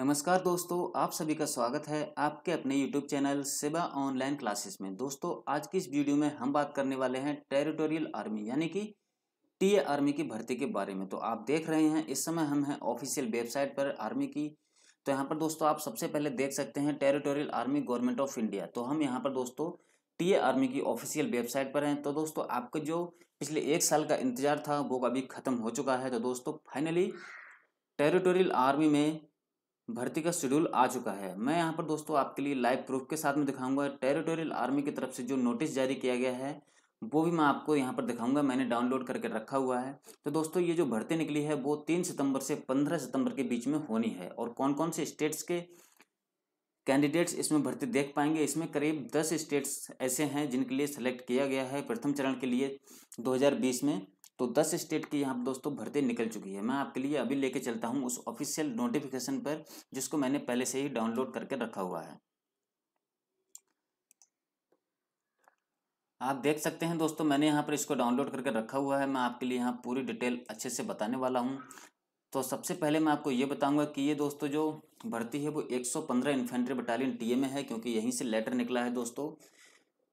नमस्कार दोस्तों आप सभी का स्वागत है आपके अपने YouTube channel Seva online classes में दोस्तों आज की इस वीडियो में हम बात करने वाले हैं टेरिटोरियल आर्मी यानी कि टी आर्मी की भर्ती के बारे में तो आप देख रहे हैं इस समय हम हैं ऑफिशियल वेबसाइट पर आर्मी की तो यहाँ पर दोस्तों आप सबसे पहले देख सकते हैं territorial army government of India तो हम यहाँ पर दोस्तों टी आर्मी की ऑफिशियल वेबसाइट पर हैं तो दोस्तों आपका जो पिछले एक साल का इंतजार था वो अभी ख़त्म हो चुका है तो दोस्तों फाइनली टेरिटोरियल आर्मी में भर्ती का शेड्यूल आ चुका है मैं यहाँ पर दोस्तों आपके लिए लाइव प्रूफ के साथ में दिखाऊंगा टेरिटोरियल आर्मी की तरफ से जो नोटिस जारी किया गया है वो भी मैं आपको यहाँ पर दिखाऊंगा मैंने डाउनलोड करके रखा हुआ है तो दोस्तों ये जो भर्ती निकली है वो तीन सितंबर से पंद्रह सितंबर के बीच में होनी है और कौन कौन से स्टेट्स के कैंडिडेट्स इसमें भर्ती देख पाएंगे इसमें करीब दस स्टेट्स ऐसे हैं जिनके लिए सेलेक्ट किया गया है प्रथम चरण के लिए दो में तो दस स्टेट की यहाँ दोस्तों भर्ती निकल चुकी है मैं आपके लिए अभी लेके चलता हूँ उस ऑफिशियल नोटिफिकेशन पर जिसको मैंने पहले से ही डाउनलोड करके रखा हुआ है आप देख सकते हैं दोस्तों मैंने यहाँ पर इसको डाउनलोड करके रखा हुआ है मैं आपके लिए यहाँ पूरी डिटेल अच्छे से बताने वाला हूँ तो सबसे पहले मैं आपको ये बताऊंगा कि ये दोस्तों जो भर्ती है वो 115 इन्फेंट्री बटालियन टीए में है क्योंकि यहीं से लेटर निकला है दोस्तों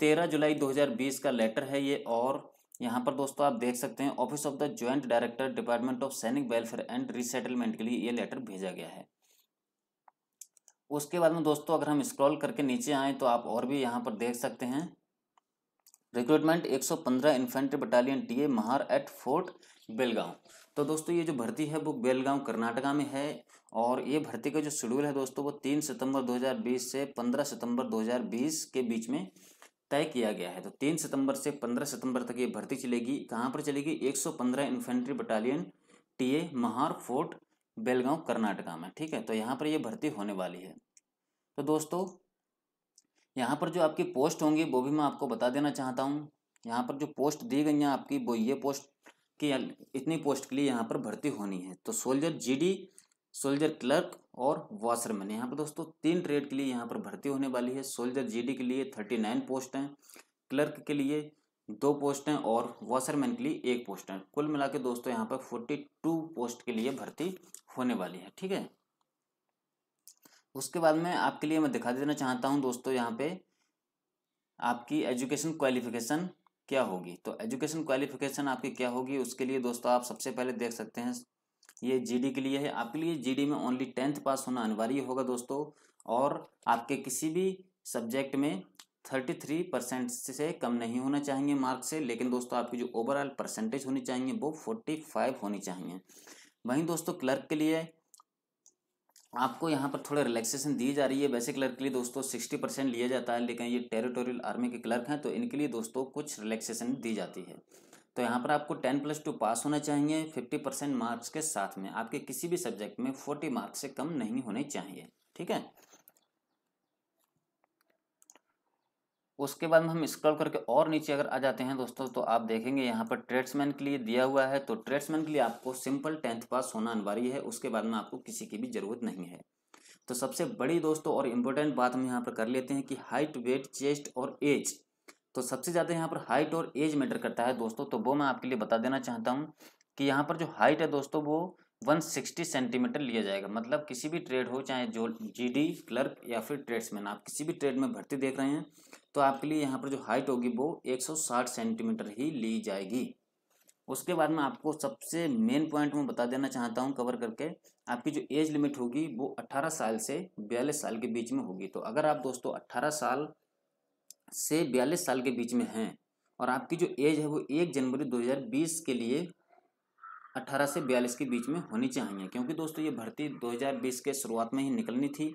13 जुलाई 2020 का लेटर है ये और यहाँ पर दोस्तों आप देख सकते हैं office of the joint director department of Sainik welfare and resettlement के लिए ये लेटर भेजा गया है उसके बाद में दोस्तों अगर हम स्क्रॉल करके नीचे आए तो आप और भी यहाँ पर देख सकते हैं recruitment 115 infantry battalion TA Mahar at fort Belgaum तो दोस्तों ये जो भर्ती है वो बेलगांव कर्नाटका में है और ये भर्ती का जो शेड्यूल है दोस्तों वो 3 सितंबर 2020 से 15 सितंबर 2020 के बीच में तय किया गया है तो तीन सितंबर से पंद्रह सितंबर तक ये भर्ती चलेगी कहाँ पर चलेगी 115 infantry battalion TA Mahar fort Belgaum Karnataka में ठीक है तो यहाँ पर ये भर्ती होने वाली है तो दोस्तों यहाँ पर जो आपकी पोस्ट होंगी वो भी मैं आपको बता देना चाहता हूँ यहाँ पर जो पोस्ट दी गई हैं आपकी वो ये पोस्ट की इतनी पोस्ट के लिए यहाँ पर भर्ती होनी है तो सोल्जर जी सोल्जर क्लर्क और वॉशरमैन यहाँ पर दोस्तों तीन ट्रेड के लिए यहाँ पर भर्ती होने वाली है सोल्जर जीडी के लिए थर्टी नाइन पोस्ट हैं क्लर्क के लिए दो पोस्ट हैं और वॉशरमैन के लिए एक पोस्ट है कुल मिला के दोस्तों यहाँ पर फोर्टी टू पोस्ट के लिए भर्ती होने वाली है ठीक है उसके बाद में आपके लिए मैं दिखा देना चाहता हूँ दोस्तों यहाँ पे आपकी एजुकेशन क्वालिफिकेशन क्या होगी तो एजुकेशन क्वालिफिकेशन आपकी क्या होगी उसके लिए दोस्तों आप सबसे पहले देख सकते हैं ये जी के लिए है आपके लिए जी में ओनली टेंथ पास होना अनिवार्य होगा दोस्तों और आपके किसी भी सब्जेक्ट में थर्टी थ्री परसेंट से कम नहीं होना चाहिए मार्क से लेकिन दोस्तों आपकी जो ओवरऑल परसेंटेज होनी चाहिए वो फोर्टी फाइव होनी चाहिए वहीं दोस्तों क्लर्क के लिए आपको यहाँ पर थोड़ा रिलैक्सेशन दी जा रही है वैसे क्लर्क के लिए दोस्तों सिक्सटी परसेंट लिया जाता है लेकिन ये टेरिटोरियल आर्मी के क्लर्क हैं तो इनके लिए दोस्तों कुछ रिलैक्सेशन दी जाती है तो यहाँ पर आपको टेन प्लस टू पास होना चाहिए फिफ्टी परसेंट मार्क्स के साथ में आपके किसी भी सब्जेक्ट में फोर्टी मार्क्स से कम नहीं होने चाहिए ठीक है उसके बाद में हम स्क्रॉल करके और नीचे अगर आ जाते हैं दोस्तों तो आप देखेंगे यहाँ पर ट्रेड्समैन के लिए दिया हुआ है तो ट्रेड्समैन के लिए आपको सिंपल टेंथ पास होना अनिवार्य है उसके बाद में आपको किसी की भी ज़रूरत नहीं है तो सबसे बड़ी दोस्तों और इम्पोर्टेंट बात हम यहाँ पर कर लेते हैं कि हाइट वेट चेस्ट और एज तो सबसे ज़्यादा यहाँ पर हाइट और एज मैटर करता है दोस्तों तो वो मैं आपके लिए बता देना चाहता हूँ कि यहाँ पर जो हाइट है दोस्तों वो 160 सेंटीमीटर लिया जाएगा मतलब किसी भी ट्रेड हो चाहे जो जीडी क्लर्क या फिर ट्रेड्समैन आप किसी भी ट्रेड में भर्ती देख रहे हैं तो आपके लिए यहाँ पर जो हाइट होगी वो 160 सेंटीमीटर ही ली जाएगी उसके बाद में आपको सबसे मेन पॉइंट में बता देना चाहता हूँ कवर करके आपकी जो एज लिमिट होगी वो अट्ठारह साल से बयालीस साल के बीच में होगी तो अगर आप दोस्तों अट्ठारह साल से बयालीस साल के बीच में हैं और आपकी जो एज है वो एक जनवरी 2020 के लिए 18 से बयालीस के बीच में होनी चाहिए क्योंकि दोस्तों ये भर्ती 2020 के शुरुआत में ही निकलनी थी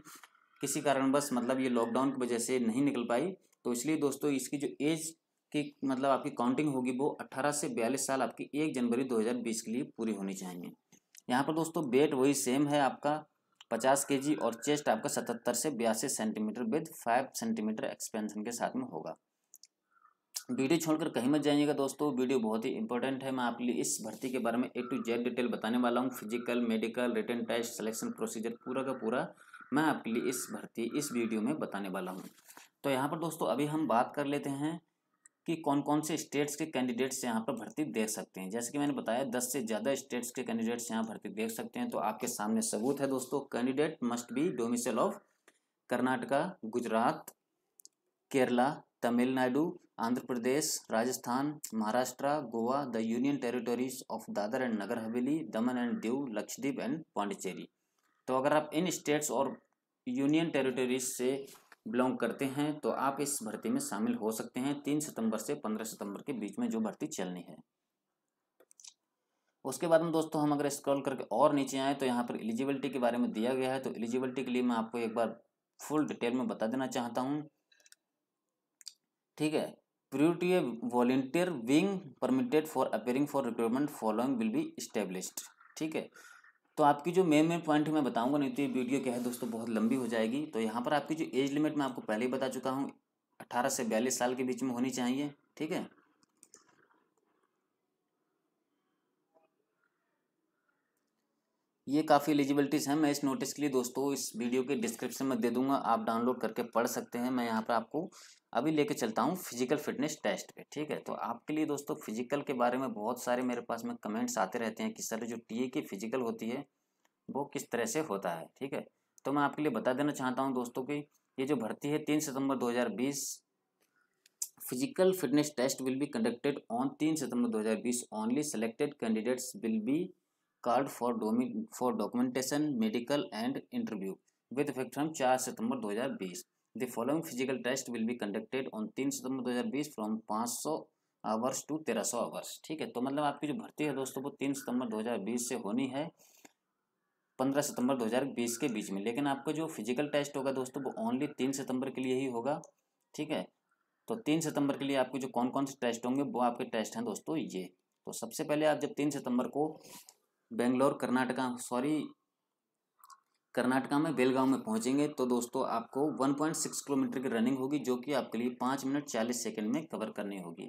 किसी कारणवश मतलब ये लॉकडाउन की वजह से नहीं निकल पाई तो इसलिए दोस्तों इसकी जो एज की मतलब आपकी काउंटिंग होगी वो 18 से बयालीस साल आपकी एक जनवरी 2020 के लिए पूरी होनी चाहिए यहाँ पर दोस्तों बेट वही सेम है आपका पचास के जी और चेस्ट आपका सतहत्तर से बयासी centimetre with five centimetre expansion के साथ में होगा वीडियो छोड़कर कहीं मत जाइएगा दोस्तों वीडियो बहुत ही इंपॉर्टेंट है मैं आपके लिए इस भर्ती के बारे में ए टू जेड डिटेल बताने वाला हूँ physical medical written test selection procedure पूरा का पूरा मैं आपके लिए इस भर्ती इस वीडियो में बताने वाला हूँ तो यहाँ पर दोस्तों अभी हम बात कर लेते हैं कि कौन कौन से स्टेट्स के कैंडिडेट्स यहाँ पर भर्ती देख सकते हैं जैसे कि मैंने बताया दस से ज़्यादा स्टेट्स के कैंडिडेट्स यहाँ भर्ती देख सकते हैं तो आपके सामने सबूत है दोस्तों candidate must be domicile of Karnataka Gujarat Kerala Tamil Nadu Andhra Pradesh Rajasthan Maharashtra Goa the union territories of Dadra and Nagar Haveli Daman and Diu Lakshadweep and Pondicherry तो अगर आप इन स्टेट्स और यूनियन टेरिटोरीज से बिलोंग करते हैं तो आप इस भर्ती में शामिल हो सकते हैं तीन सितंबर से पंद्रह सितंबर के बीच में जो भर्ती चलनी है उसके बाद में दोस्तों हम अगर स्क्रॉल करके और नीचे आए तो यहाँ पर एलिजिबिलिटी के बारे में दिया गया है तो एलिजिबिलिटी के लिए मैं आपको एक बार फुल डिटेल में बता देना चाहता हूँ ठीक है priority volunteer wing permitted for appearing for recruitment following will be established ठीक है तो आपकी जो मेन मेन पॉइंट मैं बताऊंगा नहीं तो ये वीडियो क्या है दोस्तों बहुत लंबी हो जाएगी तो यहाँ पर आपकी जो एज लिमिट मैं आपको पहले ही बता चुका हूँ अट्ठारह से बयालीस साल के बीच में होनी चाहिए ठीक है ये काफ़ी एलिजिबिलिटीज़ हैं मैं इस नोटिस के लिए दोस्तों इस वीडियो के डिस्क्रिप्शन में दे दूंगा आप डाउनलोड करके पढ़ सकते हैं मैं यहाँ पर आपको अभी लेके चलता हूँ फिजिकल फिटनेस टेस्ट पे ठीक है तो आपके लिए दोस्तों फिजिकल के बारे में बहुत सारे मेरे पास में कमेंट्स आते रहते हैं कि सर जो टी की फिजिकल होती है वो किस तरह से होता है ठीक है तो मैं आपके लिए बता देना चाहता हूँ दोस्तों की ये जो भर्ती है तीन सितम्बर दो physical fitness test will be conducted on तीन सितम्बर दो only selected candidates will be called for डोमी for documentation medical and interview with effect from चार सितंबर 2020 हज़ार the following physical test will be conducted on तीन सितंबर 2020 हज़ार बीस फ्रॉम सौ आवर्स टू तेरह सौ आवर्स ठीक है तो मतलब आपकी जो भर्ती है दोस्तों वो तीन सितंबर 2020 से होनी है पंद्रह सितंबर 2020 के बीच में लेकिन आपका जो फिजिकल टेस्ट होगा दोस्तों वो ओनली तीन सितंबर के लिए ही होगा ठीक है तो तीन सितंबर के लिए आपके जो कौन कौन से टेस्ट होंगे वो आपके टेस्ट हैं दोस्तों ये तो सबसे पहले आप जब तीन सितंबर को बेंगलोर कर्नाटका सॉरी कर्नाटका में बेलगांव में पहुंचेंगे तो दोस्तों आपको 1.6 किलोमीटर की रनिंग होगी जो कि आपके लिए पाँच मिनट चालीस सेकंड में कवर करनी होगी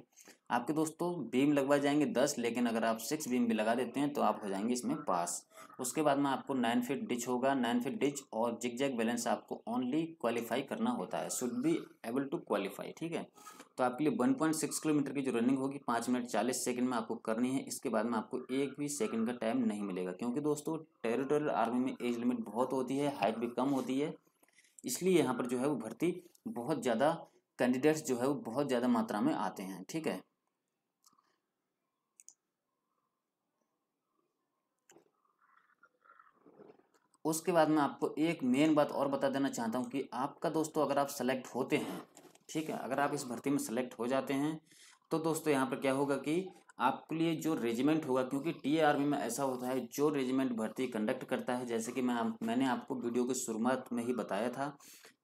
आपके दोस्तों बीम लगवा जाएंगे दस लेकिन अगर आप सिक्स बीम भी लगा देते हैं तो आप हो जाएंगे इसमें पास उसके बाद में आपको नाइन फिट डिच होगा नाइन फिट डिच और जिग जैग बैलेंस आपको ओनली क्वालिफाई करना होता है should be able to qualify ठीक है तो आपके लिए वन पॉइंट सिक्स किलोमीटर की जो रनिंग होगी पाँच मिनट चालीस सेकेंड में आपको करनी है इसके बाद में आपको एक भी सेकेंड का टाइम नहीं मिलेगा क्योंकि दोस्तों टेरिटोरियल आर्मी में एज लिमिट बहुत होती है हाइट भी कम होती है इसलिए यहाँ पर जो है वो भर्ती बहुत ज़्यादा कैंडिडेट्स जो है वो बहुत ज़्यादा मात्रा में आते हैं ठीक है उसके बाद मैं आपको एक मेन बात और बता देना चाहता हूँ कि आपका दोस्तों अगर आप सेलेक्ट होते हैं ठीक है अगर आप इस भर्ती में सेलेक्ट हो जाते हैं तो दोस्तों यहाँ पर क्या होगा कि आपके लिए जो रेजिमेंट होगा क्योंकि टी आर्मी में ऐसा होता है जो रेजिमेंट भर्ती कंडक्ट करता है जैसे कि मैं मैंने आपको वीडियो के शुरुआत में ही बताया था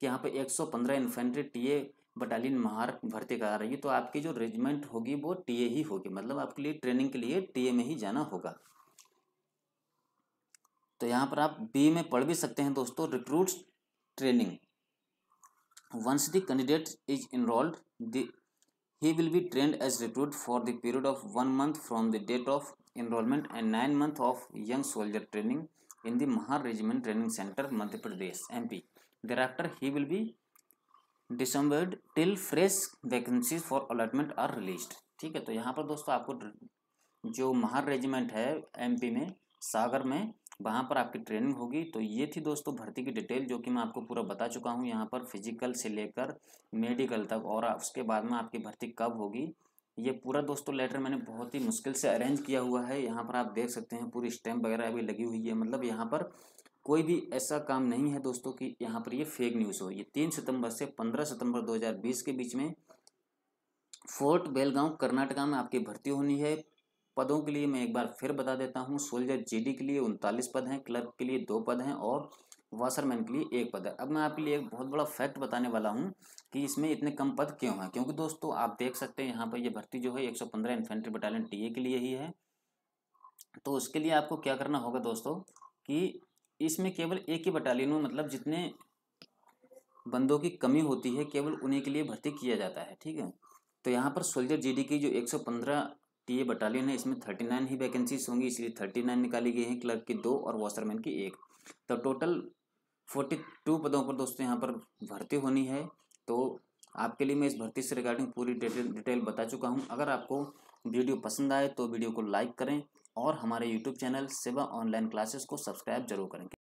कि यहाँ सौ 115 infantry T A battalion Mahar भर्ती करा रही है तो आपकी जो रेजिमेंट होगी वो ए ही होगी मतलब आपके लिए ट्रेनिंग के लिए ए में ही जाना होगा तो यहाँ पर आप बी में पढ़ भी सकते हैं दोस्तों recruit training once the candidate is enrolled he will be trained as recruit for the period of one month from the date of enrolment and nine month of young soldier training in the Mahar regiment training centre Madhya Pradesh M P thereafter he will be disembodied till fresh vacancy for allotment are release ठीक है तो यहाँ पर दोस्तों आपको जो Mahar regiment है M P में सागर में वहाँ पर आपकी ट्रेनिंग होगी तो ये थी दोस्तों भर्ती की डिटेल जो कि मैं आपको पूरा बता चुका हूँ यहाँ पर फिजिकल से लेकर मेडिकल तक और उसके बाद में आपकी भर्ती कब होगी ये पूरा दोस्तों लेटर मैंने बहुत ही मुश्किल से अरेंज किया हुआ है यहाँ पर आप देख सकते हैं पूरी स्टैम्प वगैरह अभी लगी हुई है मतलब यहाँ पर कोई भी ऐसा काम नहीं है दोस्तों कि यहाँ पर ये फेक न्यूज़ हो ये तीन सितंबर से पंद्रह सितंबर 2020 के बीच में फोर्ट बेलगांव कर्नाटका में आपकी भर्ती होनी है पदों के लिए मैं एक बार फिर बता देता हूँ सोल्जर जीडी के लिए उनतालीस पद हैं क्लर्क के लिए दो पद हैं और वाशरमैन के लिए एक पद है अब मैं आपके लिए एक बहुत बड़ा फैक्ट बताने वाला हूँ कि इसमें इतने कम पद क्यों हैं क्योंकि दोस्तों आप देख सकते हैं यहाँ पर ये भर्ती जो है एक इन्फेंट्री बटालियन टी के लिए ही है तो उसके लिए आपको क्या करना होगा दोस्तों कि इसमें केवल एक ही बटालियन में मतलब जितने बंदों की कमी होती है केवल उन्हीं के लिए भर्ती किया जाता है ठीक है तो यहाँ पर सोल्जर जीडी की जो 115 टी ये बटालियन है इसमें थर्टी नाइन ही वैकेंसीज होंगी इसलिए थर्टी नाइन निकाली गई हैं क्लर्क की दो और वॉशरमैन की एक तो टोटल फोर्टी टू पदों पर दोस्तों यहाँ पर भर्ती होनी है तो आपके लिए मैं इस भर्ती से रिगार्डिंग पूरी डिटेल डिटेल बता चुका हूँ अगर आपको वीडियो पसंद आए तो वीडियो को लाइक करें और हमारे YouTube channel Seva online classes को सब्सक्राइब जरूर करें